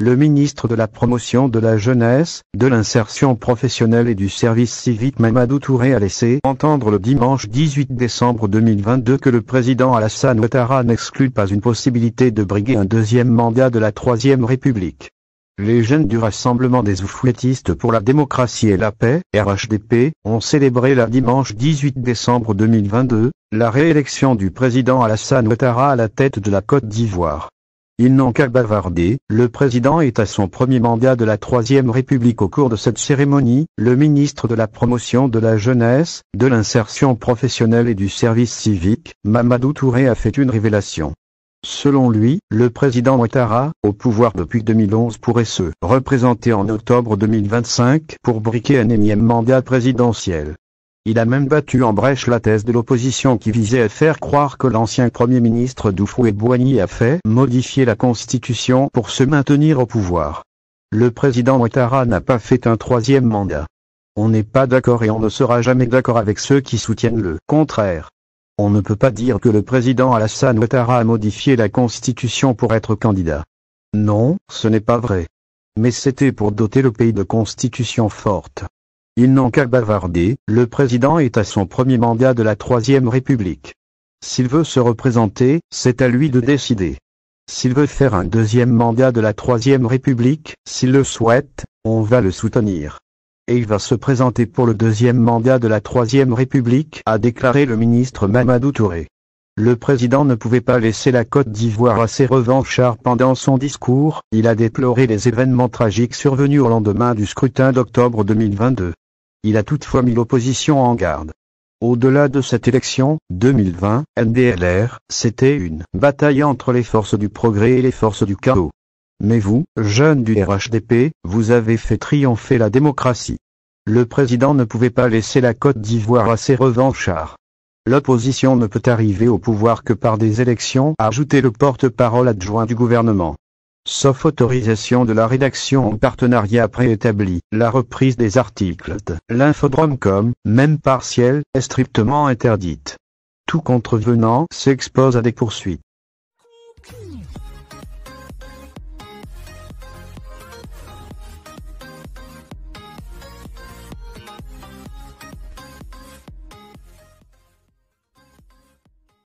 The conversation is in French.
le ministre de la Promotion de la Jeunesse, de l'Insertion Professionnelle et du Service Civique Mamadou Touré a laissé entendre le dimanche 18 décembre 2022 que le président Alassane Ouattara n'exclut pas une possibilité de briguer un deuxième mandat de la Troisième République. Les jeunes du Rassemblement des Oufouettistes pour la démocratie et la paix, RHDP, ont célébré la dimanche 18 décembre 2022, la réélection du président Alassane Ouattara à la tête de la Côte d'Ivoire. Ils n'ont qu'à bavarder. Le président est à son premier mandat de la Troisième République au cours de cette cérémonie. Le ministre de la Promotion de la Jeunesse, de l'Insertion Professionnelle et du Service Civique, Mamadou Touré a fait une révélation. Selon lui, le président Ouattara, au pouvoir depuis 2011 pourrait se représenter en octobre 2025 pour briquer un énième mandat présidentiel. Il a même battu en brèche la thèse de l'opposition qui visait à faire croire que l'ancien Premier ministre et boigny a fait modifier la Constitution pour se maintenir au pouvoir. Le président Ouattara n'a pas fait un troisième mandat. On n'est pas d'accord et on ne sera jamais d'accord avec ceux qui soutiennent le contraire. On ne peut pas dire que le président Alassane Ouattara a modifié la Constitution pour être candidat. Non, ce n'est pas vrai. Mais c'était pour doter le pays de constitutions fortes. Ils n'ont qu'à bavarder, le président est à son premier mandat de la Troisième République. S'il veut se représenter, c'est à lui de décider. S'il veut faire un deuxième mandat de la Troisième République, s'il le souhaite, on va le soutenir. Et il va se présenter pour le deuxième mandat de la Troisième République, a déclaré le ministre Mamadou Touré. Le président ne pouvait pas laisser la Côte d'Ivoire à ses revanchards pendant son discours, il a déploré les événements tragiques survenus au lendemain du scrutin d'octobre 2022. Il a toutefois mis l'opposition en garde. Au-delà de cette élection, 2020, NDLR, c'était une bataille entre les forces du progrès et les forces du chaos. Mais vous, jeunes du RHDP, vous avez fait triompher la démocratie. Le président ne pouvait pas laisser la Côte d'Ivoire à ses revanchards. L'opposition ne peut arriver au pouvoir que par des élections, a ajouté le porte-parole adjoint du gouvernement sauf autorisation de la rédaction en partenariat préétabli. La reprise des articles de l'infodrome même partiel, est strictement interdite. Tout contrevenant s'expose à des poursuites.